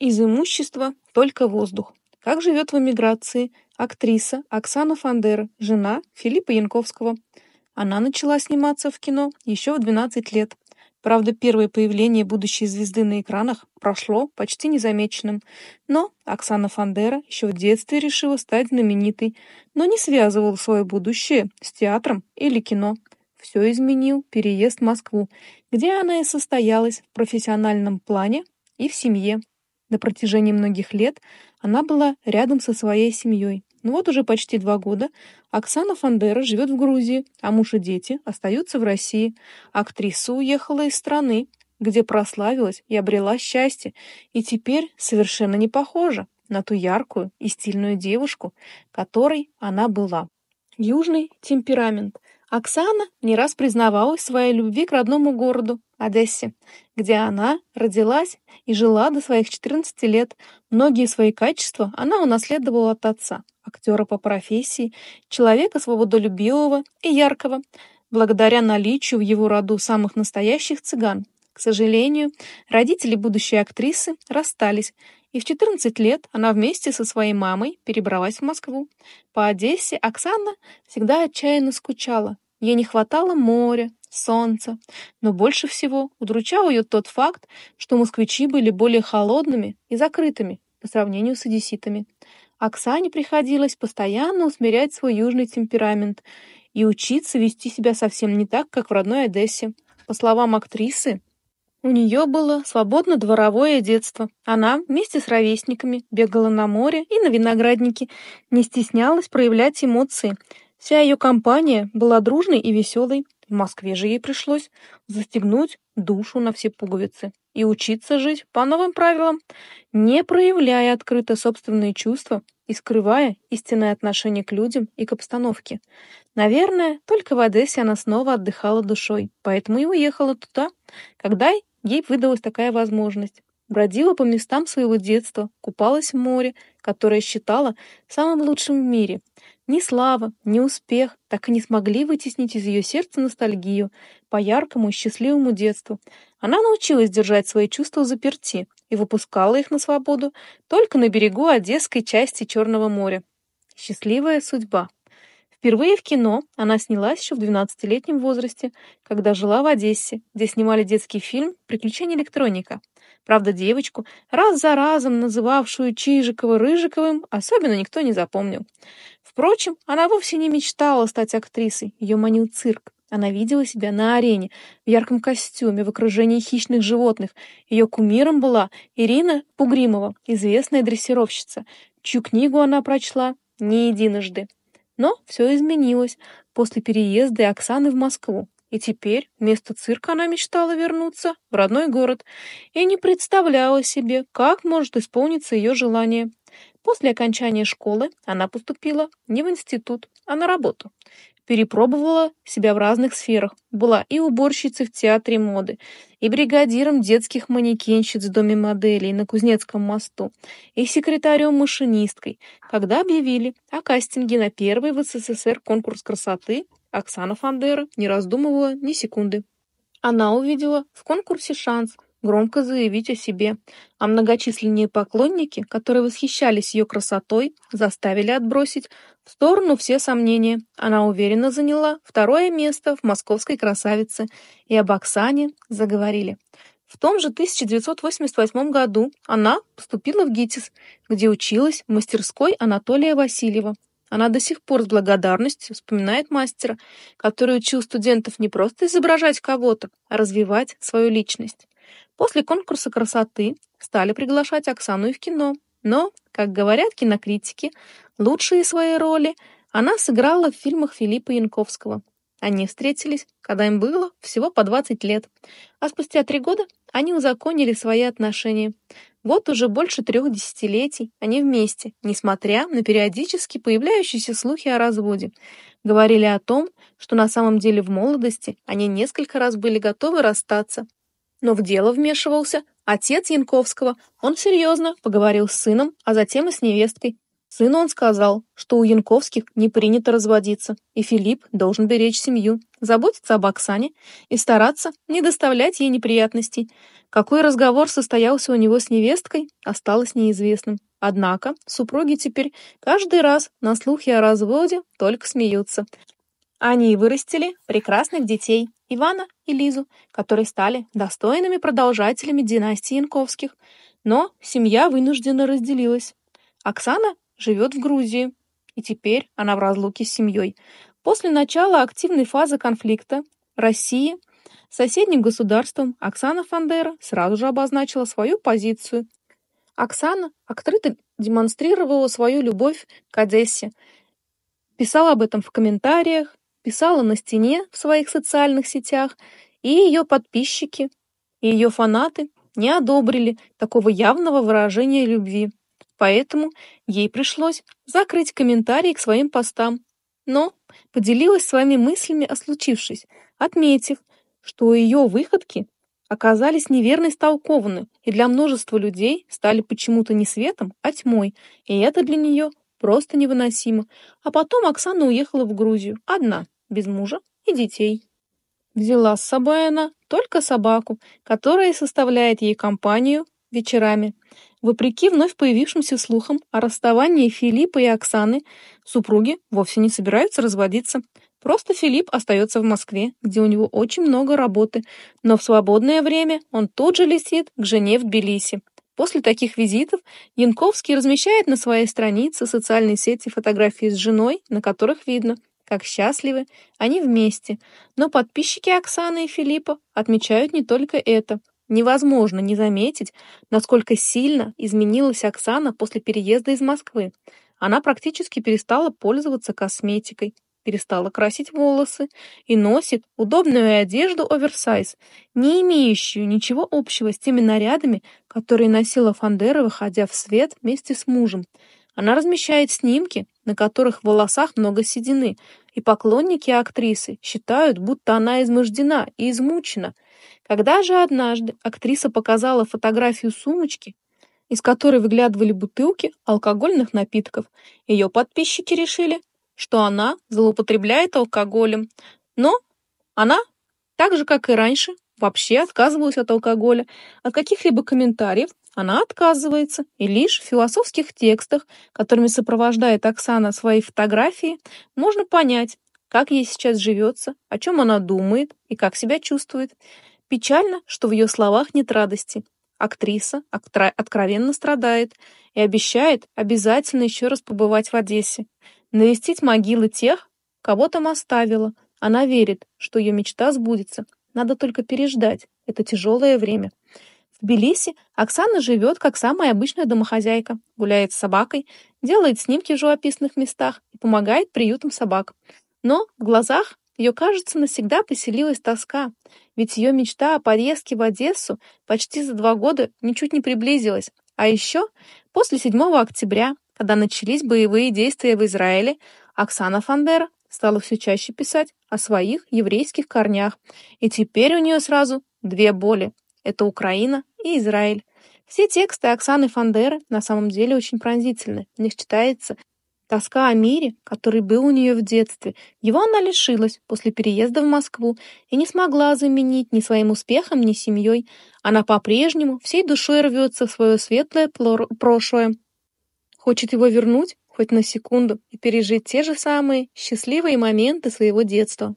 Из имущества только воздух. Как живет в эмиграции актриса Оксана Фандер, жена Филиппа Янковского. Она начала сниматься в кино еще в 12 лет. Правда, первое появление будущей звезды на экранах прошло почти незамеченным. Но Оксана Фандера еще в детстве решила стать знаменитой, но не связывала свое будущее с театром или кино. Все изменил переезд в Москву, где она и состоялась в профессиональном плане и в семье. На протяжении многих лет она была рядом со своей семьей. Но ну вот уже почти два года Оксана Фандера живет в Грузии, а муж и дети остаются в России. Актриса уехала из страны, где прославилась и обрела счастье, и теперь совершенно не похожа на ту яркую и стильную девушку, которой она была. Южный темперамент. Оксана не раз признавалась в своей любви к родному городу, Одессе, где она родилась и жила до своих 14 лет. Многие свои качества она унаследовала от отца, актера по профессии, человека свободолюбивого и яркого, благодаря наличию в его роду самых настоящих цыган. К сожалению, родители будущей актрисы расстались, и в 14 лет она вместе со своей мамой перебралась в Москву. По Одессе Оксана всегда отчаянно скучала. Ей не хватало моря, солнца. Но больше всего удручал ее тот факт, что москвичи были более холодными и закрытыми по сравнению с одесситами. Оксане приходилось постоянно усмирять свой южный темперамент и учиться вести себя совсем не так, как в родной Одессе. По словам актрисы, у нее было свободно дворовое детство. Она вместе с ровесниками бегала на море и на винограднике, не стеснялась проявлять эмоции. Вся ее компания была дружной и веселой. В Москве же ей пришлось застегнуть душу на все пуговицы и учиться жить по новым правилам, не проявляя открыто собственные чувства и скрывая истинное отношение к людям и к обстановке. Наверное, только в Одессе она снова отдыхала душой, поэтому и уехала туда, когда ей выдалась такая возможность. Бродила по местам своего детства, купалась в море, которое считала самым лучшим в мире, ни слава, ни успех так и не смогли вытеснить из ее сердца ностальгию по яркому и счастливому детству. Она научилась держать свои чувства заперти и выпускала их на свободу только на берегу Одесской части Черного моря. Счастливая судьба. Впервые в кино она снялась еще в 12-летнем возрасте, когда жила в Одессе, где снимали детский фильм «Приключения электроника». Правда, девочку, раз за разом называвшую Чижикова Рыжиковым, особенно никто не запомнил. Впрочем, она вовсе не мечтала стать актрисой, ее манил цирк. Она видела себя на арене, в ярком костюме, в окружении хищных животных. Ее кумиром была Ирина Пугримова, известная дрессировщица, чью книгу она прочла не единожды. Но все изменилось после переезда Оксаны в Москву. И теперь вместо цирка она мечтала вернуться в родной город и не представляла себе, как может исполниться ее желание. После окончания школы она поступила не в институт, а на работу. Перепробовала себя в разных сферах. Была и уборщицей в театре моды, и бригадиром детских манекенщиц в доме моделей на Кузнецком мосту, и секретарем-машинисткой, когда объявили о кастинге на первый в СССР конкурс красоты Оксана Фандера не раздумывала ни секунды. Она увидела в конкурсе шанс громко заявить о себе, а многочисленные поклонники, которые восхищались ее красотой, заставили отбросить в сторону все сомнения. Она уверенно заняла второе место в «Московской красавице» и об Оксане заговорили. В том же 1988 году она поступила в ГИТИС, где училась в мастерской Анатолия Васильева. Она до сих пор с благодарностью вспоминает мастера, который учил студентов не просто изображать кого-то, а развивать свою личность. После конкурса красоты стали приглашать Оксану и в кино, но, как говорят кинокритики, лучшие свои роли она сыграла в фильмах Филиппа Янковского. Они встретились, когда им было всего по 20 лет, а спустя три года они узаконили свои отношения. Вот уже больше трех десятилетий они вместе, несмотря на периодически появляющиеся слухи о разводе. Говорили о том, что на самом деле в молодости они несколько раз были готовы расстаться, но в дело вмешивался отец Янковского. Он серьезно поговорил с сыном, а затем и с невесткой. Сыну он сказал, что у Янковских не принято разводиться, и Филипп должен беречь семью, заботиться об Оксане и стараться не доставлять ей неприятностей. Какой разговор состоялся у него с невесткой, осталось неизвестным. Однако супруги теперь каждый раз на слухи о разводе только смеются. Они вырастили прекрасных детей Ивана и Лизу, которые стали достойными продолжателями династии Янковских. Но семья вынуждена разделилась. Оксана живет в Грузии, и теперь она в разлуке с семьей. После начала активной фазы конфликта России с соседним государством Оксана Фандера сразу же обозначила свою позицию. Оксана открыто демонстрировала свою любовь к Одессе, писала об этом в комментариях писала на стене в своих социальных сетях, и ее подписчики, и ее фанаты не одобрили такого явного выражения любви. Поэтому ей пришлось закрыть комментарии к своим постам. Но поделилась своими мыслями о случившемся, отметив, что ее выходки оказались неверно истолкованы и для множества людей стали почему-то не светом, а тьмой, и это для нее просто невыносимо. А потом Оксана уехала в Грузию, одна, без мужа и детей. Взяла с собой она только собаку, которая составляет ей компанию вечерами. Вопреки вновь появившимся слухам о расставании Филиппа и Оксаны, супруги вовсе не собираются разводиться. Просто Филипп остается в Москве, где у него очень много работы, но в свободное время он тут же летит к жене в Тбилиси. После таких визитов Янковский размещает на своей странице социальной сети фотографии с женой, на которых видно, как счастливы они вместе. Но подписчики Оксаны и Филиппа отмечают не только это. Невозможно не заметить, насколько сильно изменилась Оксана после переезда из Москвы. Она практически перестала пользоваться косметикой перестала красить волосы и носит удобную одежду оверсайз, не имеющую ничего общего с теми нарядами, которые носила Фандера, выходя в свет вместе с мужем. Она размещает снимки, на которых в волосах много седины, и поклонники актрисы считают, будто она измождена и измучена. Когда же однажды актриса показала фотографию сумочки, из которой выглядывали бутылки алкогольных напитков, ее подписчики решили, что она злоупотребляет алкоголем. Но она, так же как и раньше, вообще отказывалась от алкоголя, от каких-либо комментариев она отказывается, и лишь в философских текстах, которыми сопровождает Оксана свои фотографии, можно понять, как ей сейчас живется, о чем она думает и как себя чувствует. Печально, что в ее словах нет радости. Актриса откровенно страдает и обещает обязательно еще раз побывать в Одессе навестить могилы тех, кого там оставила. Она верит, что ее мечта сбудется. Надо только переждать. Это тяжелое время. В Тбилиси Оксана живет как самая обычная домохозяйка, гуляет с собакой, делает снимки в живописных местах и помогает приютам собак. Но в глазах ее, кажется, навсегда поселилась тоска, ведь ее мечта о поездке в Одессу почти за два года ничуть не приблизилась. А еще после 7 октября когда начались боевые действия в Израиле, Оксана Фандера стала все чаще писать о своих еврейских корнях. И теперь у нее сразу две боли — это Украина и Израиль. Все тексты Оксаны Фандеры на самом деле очень пронзительны. В них читается тоска о мире, который был у нее в детстве. Его она лишилась после переезда в Москву и не смогла заменить ни своим успехом, ни семьей. Она по-прежнему всей душой рвется в свое светлое прошлое, Хочет его вернуть, хоть на секунду, и пережить те же самые счастливые моменты своего детства.